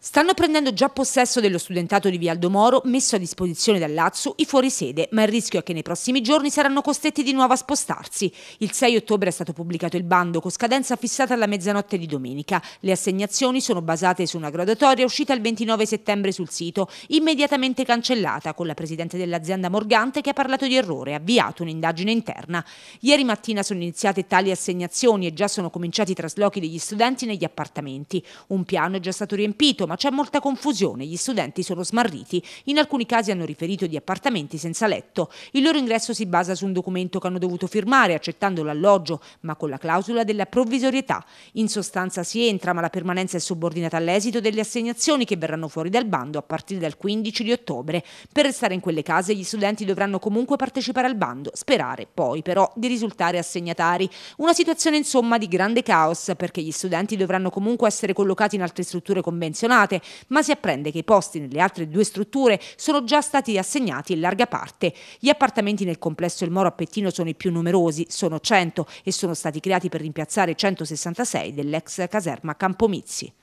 Stanno prendendo già possesso dello studentato di Vialdo Moro messo a disposizione dal dall'Azzu i fuorisede, ma il rischio è che nei prossimi giorni saranno costretti di nuovo a spostarsi. Il 6 ottobre è stato pubblicato il bando con scadenza fissata alla mezzanotte di domenica. Le assegnazioni sono basate su una graduatoria uscita il 29 settembre sul sito, immediatamente cancellata con la presidente dell'azienda Morgante che ha parlato di errore e avviato un'indagine interna. Ieri mattina sono iniziate tali assegnazioni e già sono cominciati i traslochi degli studenti negli appartamenti. Un piano è già stato riempito insomma c'è molta confusione, gli studenti sono smarriti, in alcuni casi hanno riferito di appartamenti senza letto. Il loro ingresso si basa su un documento che hanno dovuto firmare accettando l'alloggio, ma con la clausola della provvisorietà. In sostanza si entra, ma la permanenza è subordinata all'esito delle assegnazioni che verranno fuori dal bando a partire dal 15 di ottobre. Per restare in quelle case gli studenti dovranno comunque partecipare al bando, sperare poi però di risultare assegnatari. Una situazione insomma di grande caos perché gli studenti dovranno comunque essere collocati in altre strutture convenzionali armate, ma si apprende che i posti nelle altre due strutture sono già stati assegnati in larga parte. Gli appartamenti nel complesso Il Moro a Pettino sono i più numerosi, sono 100 e sono stati creati per rimpiazzare 166 dell'ex caserma Campomizzi.